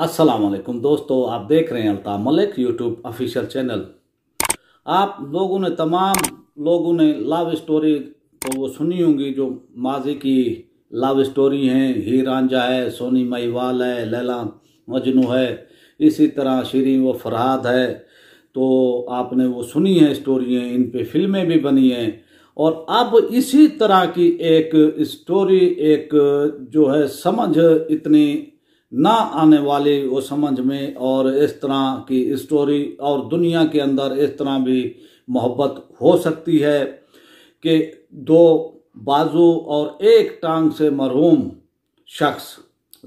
अस्सलाम वालेकुम दोस्तों आप देख रहे हैं Alta Malik YouTube official channel आप लोगों ने तमाम लोगों ने लव स्टोरी तो वो सुनी होंगी जो माजी की लव स्टोरी हैं ही रांझा है सोनी महिवाल है लैला मजनू है इसी तरह शरीन व फरहाद है तो आपने वो सुनी है स्टोरी हैं इन पे फिल्में भी बनी हैं और अब इसी तरह की एक स्टोरी एक जो है समझ इतनी ना आने वाली वो समझ में और इस तरह की स्टोरी और दुनिया के अंदर इस तरह भी मोहब्बत हो सकती है कि दो बाजू और एक टांग से मरहूम शख्स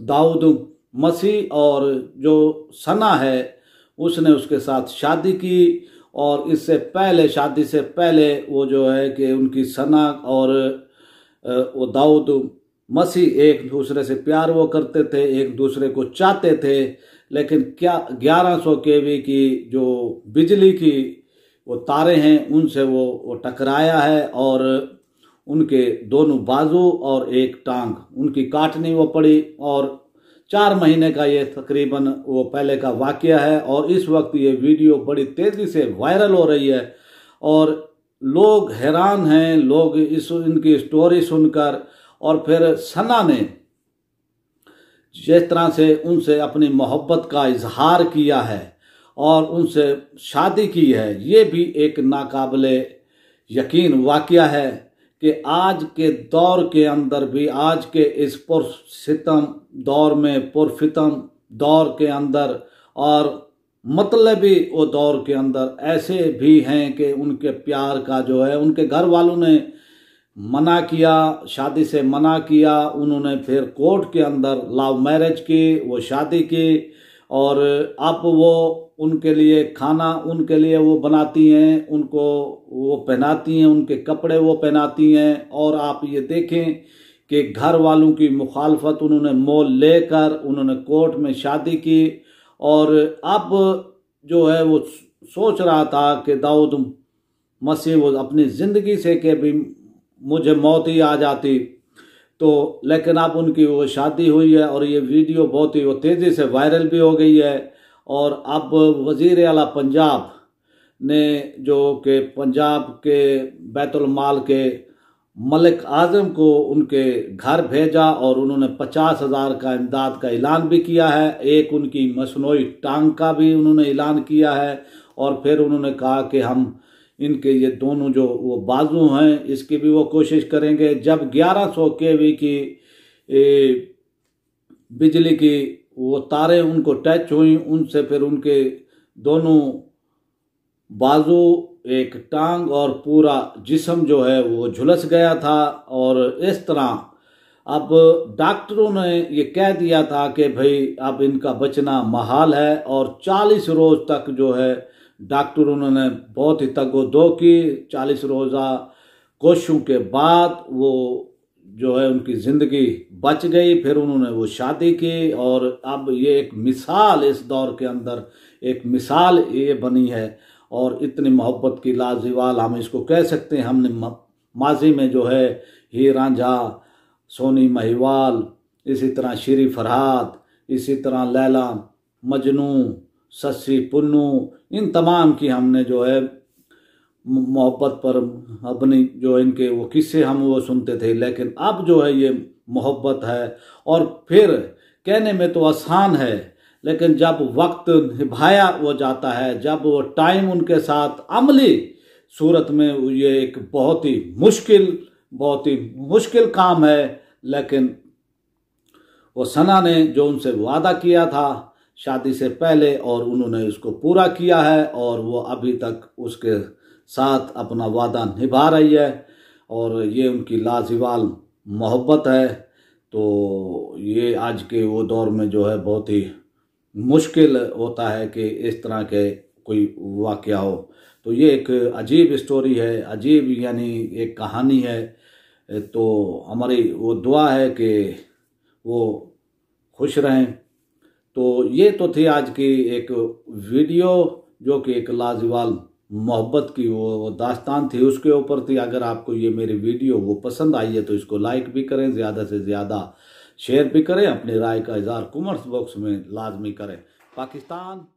दाऊद मसीह और जो सना है उसने उसके साथ शादी की और इससे पहले शादी से पहले वो जो है कि उनकी सना और वो दाऊद मसीह एक दूसरे से प्यार वो करते थे एक दूसरे को चाहते थे लेकिन क्या ग्यारह सौ के वी की जो बिजली की वो तारे हैं उनसे वो वो टकराया है और उनके दोनों बाजू और एक टांग उनकी काटनी वो पड़ी और चार महीने का ये तकरीबन वो पहले का वाक्य है और इस वक्त ये वीडियो बड़ी तेज़ी से वायरल हो रही है और लोग हैरान हैं लोग इस इनकी स्टोरी सुनकर और फिर सना ने जिस तरह से उनसे अपनी मोहब्बत का इजहार किया है और उनसे शादी की है ये भी एक नाकबिल यकीन वाक़ है कि आज के दौर के अंदर भी आज के इस पुरस्तम दौर में पुरफितम दौर के अंदर और मतलबी वो दौर के अंदर ऐसे भी हैं कि उनके प्यार का जो है उनके घर वालों ने मना किया शादी से मना किया उन्होंने फिर कोर्ट के अंदर लव मैरिज की वो शादी की और अब वो उनके लिए खाना उनके लिए वो बनाती हैं उनको वो पहनाती हैं उनके कपड़े वो पहनाती हैं और आप ये देखें कि घर वालों की मुखालफत उन्होंने मोल लेकर उन्होंने कोर्ट में शादी की और अब जो है वो सोच रहा था कि दाऊद मसीह वो अपनी ज़िंदगी से के भी मुझे मौत ही आ जाती तो लेकिन अब उनकी वो शादी हुई है और ये वीडियो बहुत ही वो तेज़ी से वायरल भी हो गई है और अब वज़ीर अला पंजाब ने जो कि पंजाब के बैतुलमाल के मलिक आज़म को उनके घर भेजा और उन्होंने पचास हज़ार का इमदाद का ऐलान भी किया है एक उनकी मसनू टांग का भी उन्होंने ऐलान किया है और फिर उन्होंने कहा कि हम इनके ये दोनों जो वो बाजू हैं इसकी भी वो कोशिश करेंगे जब 1100 सौ के वी की ए, बिजली की वो तारें उनको टच हुई उनसे फिर उनके दोनों बाजू एक टांग और पूरा जिसम जो है वो झुलस गया था और इस तरह अब डॉक्टरों ने ये कह दिया था कि भाई अब इनका बचना महाल है और 40 रोज तक जो है डॉक्टर उन्होंने बहुत ही दो की चालीस रोज़ा कोशिशों के बाद वो जो है उनकी ज़िंदगी बच गई फिर उन्होंने वो शादी की और अब ये एक मिसाल इस दौर के अंदर एक मिसाल ये बनी है और इतनी मोहब्बत की लाजवाल हम इसको कह सकते हैं हमने माजी में जो है ही रांझा सोनी महिवाल इसी तरह श्री फरहाद इसी तरह लैला मजनू सस्सी पुन्नू इन तमाम की हमने जो है मोहब्बत पर अपनी जो इनके वो किस्से हम वो सुनते थे लेकिन अब जो है ये मोहब्बत है और फिर कहने में तो आसान है लेकिन जब वक्त निभाया वो जाता है जब वो टाइम उनके साथ अमली सूरत में ये एक बहुत ही मुश्किल बहुत ही मुश्किल काम है लेकिन वो सना ने जो उनसे वादा किया था शादी से पहले और उन्होंने उसको पूरा किया है और वो अभी तक उसके साथ अपना वादा निभा रही है और ये उनकी लाजवाल मोहब्बत है तो ये आज के वो दौर में जो है बहुत ही मुश्किल होता है कि इस तरह के कोई वाक़ हो तो ये एक अजीब स्टोरी है अजीब यानी एक कहानी है तो हमारी वो दुआ है कि वो खुश रहें तो ये तो थी आज की एक वीडियो जो कि एक लाजवाल मोहब्बत की वो दास्तान थी उसके ऊपर थी अगर आपको ये मेरी वीडियो वो पसंद आई है तो इसको लाइक भी करें ज़्यादा से ज़्यादा शेयर भी करें अपनी राय का इजहार कॉमर्स बॉक्स में लाजमी करें पाकिस्तान